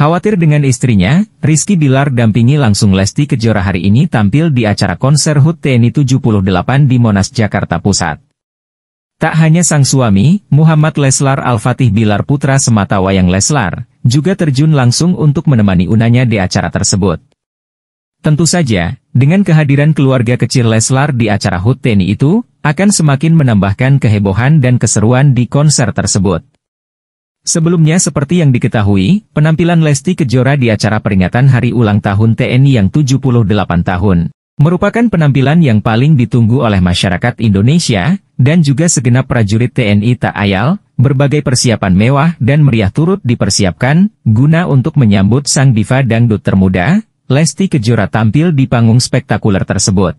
Khawatir dengan istrinya, Rizky Bilar dampingi langsung Lesti Kejora hari ini tampil di acara konser HUT TNI 78 di Monas, Jakarta Pusat. Tak hanya sang suami, Muhammad Leslar Al-Fatih Bilar putra semata wayang Leslar, juga terjun langsung untuk menemani unanya di acara tersebut. Tentu saja, dengan kehadiran keluarga kecil Leslar di acara HUT TNI itu, akan semakin menambahkan kehebohan dan keseruan di konser tersebut. Sebelumnya seperti yang diketahui, penampilan Lesti Kejora di acara peringatan hari ulang tahun TNI yang 78 tahun, merupakan penampilan yang paling ditunggu oleh masyarakat Indonesia, dan juga segenap prajurit TNI tak ayal, berbagai persiapan mewah dan meriah turut dipersiapkan, guna untuk menyambut sang diva dangdut termuda, Lesti Kejora tampil di panggung spektakuler tersebut.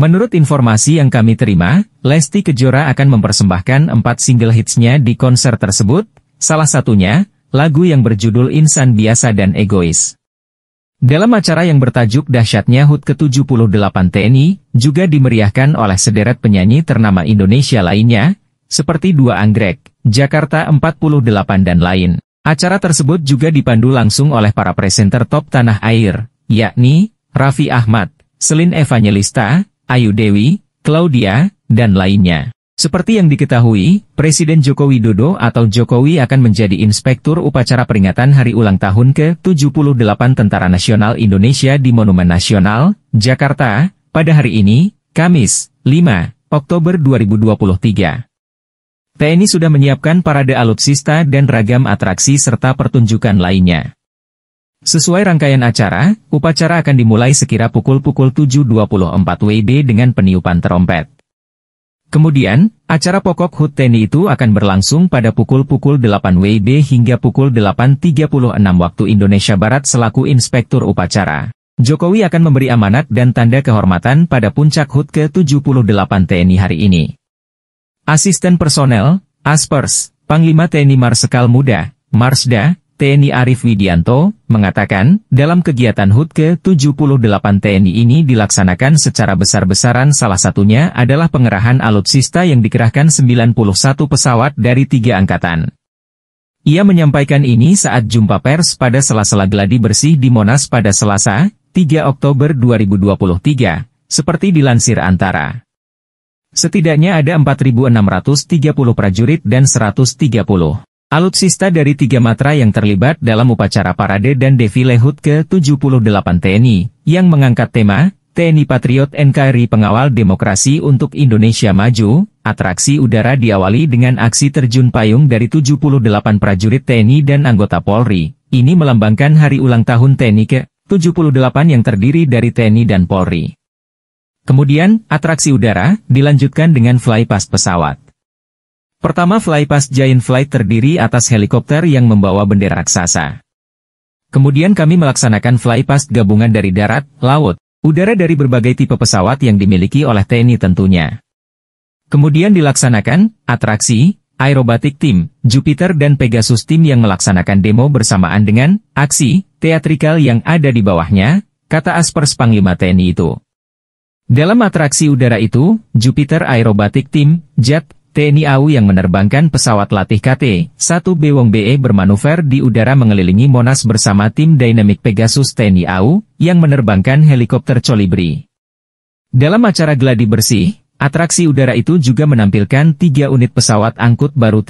Menurut informasi yang kami terima, Lesti Kejora akan mempersembahkan empat single hitsnya di konser tersebut, salah satunya, lagu yang berjudul Insan Biasa dan Egois. Dalam acara yang bertajuk Dahsyatnya HUT ke-78 TNI, juga dimeriahkan oleh sederet penyanyi ternama Indonesia lainnya, seperti Dua Anggrek, Jakarta 48 dan lain. Acara tersebut juga dipandu langsung oleh para presenter top tanah air, yakni Raffi Ahmad, Selin Evangelista, Ayu Dewi, Claudia, dan lainnya. Seperti yang diketahui, Presiden Joko Widodo atau Jokowi akan menjadi inspektur upacara peringatan Hari Ulang Tahun ke-78 Tentara Nasional Indonesia di Monumen Nasional, Jakarta, pada hari ini, Kamis, 5, Oktober 2023. TNI sudah menyiapkan parade alutsista dan ragam atraksi serta pertunjukan lainnya. Sesuai rangkaian acara, upacara akan dimulai sekira pukul-pukul 7.24 WIB dengan peniupan terompet. Kemudian, acara pokok HUT TNI itu akan berlangsung pada pukul-pukul 8 WIB hingga pukul 8.36 waktu Indonesia Barat selaku Inspektur Upacara. Jokowi akan memberi amanat dan tanda kehormatan pada puncak HUT ke-78 TNI hari ini. Asisten Personel, Aspers, Panglima TNI Marsekal Muda, Marsda, TNI Arif Widianto, mengatakan, dalam kegiatan HUT ke-78 TNI ini dilaksanakan secara besar-besaran salah satunya adalah pengerahan alutsista yang dikerahkan 91 pesawat dari tiga angkatan. Ia menyampaikan ini saat jumpa pers pada sela-sela geladi bersih di Monas pada Selasa, 3 Oktober 2023, seperti dilansir antara. Setidaknya ada 4.630 prajurit dan 130 Alutsista dari tiga matra yang terlibat dalam upacara parade dan defile HUT ke-78 TNI, yang mengangkat tema, TNI Patriot NKRI Pengawal Demokrasi untuk Indonesia Maju, atraksi udara diawali dengan aksi terjun payung dari 78 prajurit TNI dan anggota Polri. Ini melambangkan hari ulang tahun TNI ke-78 yang terdiri dari TNI dan Polri. Kemudian, atraksi udara dilanjutkan dengan flypast pesawat. Pertama Flypass Giant Flight terdiri atas helikopter yang membawa bendera raksasa. Kemudian kami melaksanakan flypass gabungan dari darat, laut, udara dari berbagai tipe pesawat yang dimiliki oleh TNI tentunya. Kemudian dilaksanakan, atraksi, aerobatik tim, Jupiter dan Pegasus tim yang melaksanakan demo bersamaan dengan, aksi, teatrikal yang ada di bawahnya, kata Aspers Panglima TNI itu. Dalam atraksi udara itu, Jupiter Aerobatik tim jet. TNI AU yang menerbangkan pesawat latih KT-1B Wong BE bermanuver di udara mengelilingi Monas bersama tim Dynamic Pegasus TNI AU yang menerbangkan helikopter Colibri. Dalam acara geladi bersih, atraksi udara itu juga menampilkan tiga unit pesawat angkut baru TNI